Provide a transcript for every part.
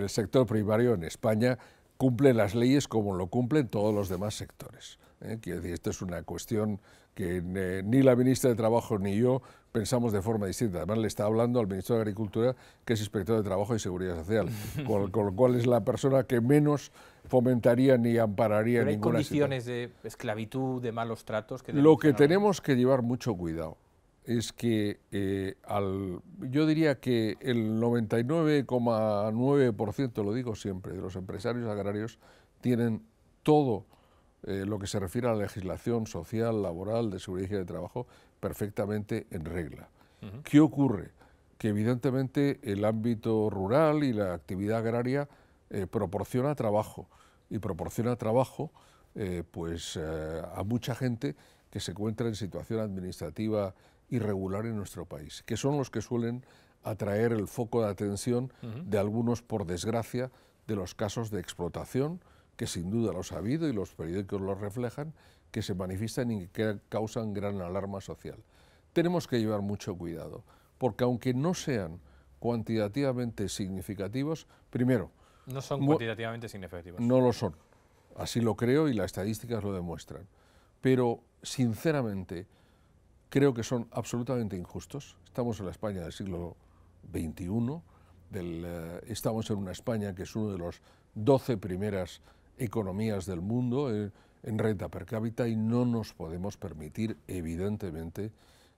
El sector primario en España cumple las leyes como lo cumplen todos los demás sectores. ¿eh? Quiero decir, esto es una cuestión que eh, ni la ministra de Trabajo ni yo pensamos de forma distinta. Además, le está hablando al ministro de Agricultura, que es inspector de Trabajo y Seguridad Social, con, lo cual es la persona que menos fomentaría ni ampararía Pero hay condiciones de esclavitud, de malos tratos? Que lo que tenemos que llevar mucho cuidado es que eh, al, yo diría que el 99,9%, lo digo siempre, de los empresarios agrarios tienen todo eh, lo que se refiere a la legislación social, laboral, de seguridad y de trabajo perfectamente en regla. ¿Qué ocurre? Que evidentemente el ámbito rural y la actividad agraria eh, proporciona trabajo y proporciona trabajo pues a mucha gente que se encuentra en situación administrativa irregular en nuestro país, que son los que suelen atraer el foco de atención de algunos, por desgracia, de los casos de explotación, que sin duda los ha habido y los periódicos los reflejan, que se manifiestan y que causan gran alarma social. Tenemos que llevar mucho cuidado, porque aunque no sean cuantitativamente significativos, primero... No son cuantitativamente significativos. No lo son. Así lo creo y las estadísticas lo demuestran. Pero, sinceramente, creo que son absolutamente injustos. Estamos en la España del siglo XXI, eh, estamos en una España que es una de las 12 primeras economías del mundo eh, en renta per cápita y no nos podemos permitir, evidentemente,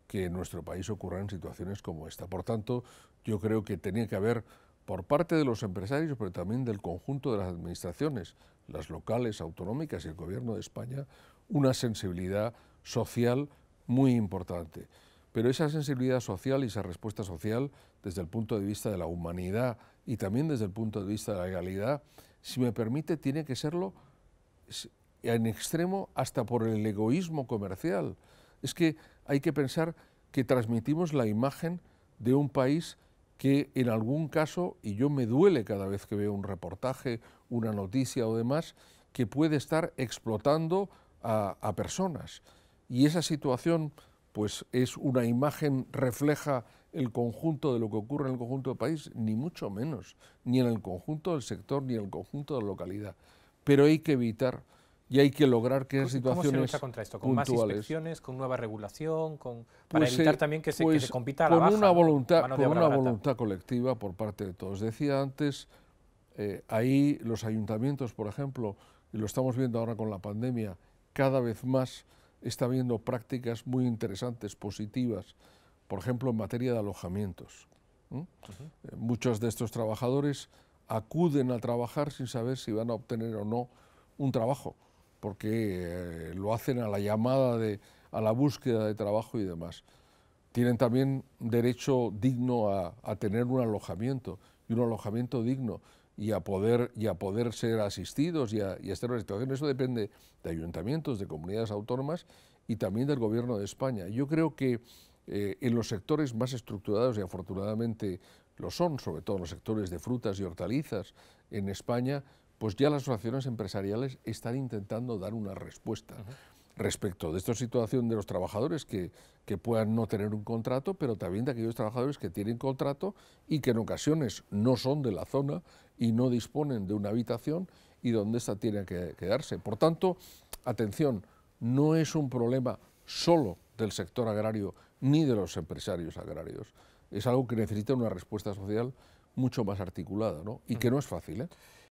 que en nuestro país ocurran situaciones como esta. Por tanto, yo creo que tenía que haber por parte de los empresarios, pero también del conjunto de las administraciones, las locales, autonómicas y el Gobierno de España, una sensibilidad social muy importante. Pero esa sensibilidad social y esa respuesta social, desde el punto de vista de la humanidad y también desde el punto de vista de la legalidad, si me permite, tiene que serlo en extremo hasta por el egoísmo comercial. Es que hay que pensar que transmitimos la imagen de un país que en algún caso, y yo me duele cada vez que veo un reportaje, una noticia o demás, que puede estar explotando a, personas y esa situación pues es una imagen, refleja el conjunto de lo que ocurre en el conjunto del país, ni mucho menos, ni en el conjunto del sector, ni en el conjunto de la localidad. Pero hay que evitar y hay que lograr que esas situación. ¿Cómo se lucha contra esto? ¿Con más inspecciones, con nueva regulación, con, para pues, evitar eh, también que pues, se, compita a la con Una voluntad, con una voluntad colectiva por parte de todos. Decía antes, eh, ahí los ayuntamientos, por ejemplo, y lo estamos viendo ahora con la pandemia, cada vez más está viendo prácticas muy interesantes, positivas, por ejemplo, en materia de alojamientos. Eh, muchos de estos trabajadores acuden a trabajar sin saber si van a obtener o no un trabajo, porque eh, lo hacen a la llamada, a la búsqueda de trabajo y demás. Tienen también derecho digno a tener un alojamiento, y un alojamiento digno y a poder, y poder ser asistidos y a, y estar una situación. Eso depende de ayuntamientos, de comunidades autónomas y también del gobierno de España. Yo creo que eh, en los sectores más estructurados, y afortunadamente lo son, sobre todo en los sectores de frutas y hortalizas en España, pues ya las asociaciones empresariales están intentando dar una respuesta respecto de esta situación de los trabajadores que, puedan no tener un contrato, pero también de aquellos trabajadores que tienen contrato y que en ocasiones no son de la zona y no disponen de una habitación y donde ésta tiene que quedarse. Por tanto, atención, no es un problema solo del sector agrario ni de los empresarios agrarios. Es algo que necesita una respuesta social mucho más articulada, Y que no es fácil, ¿eh?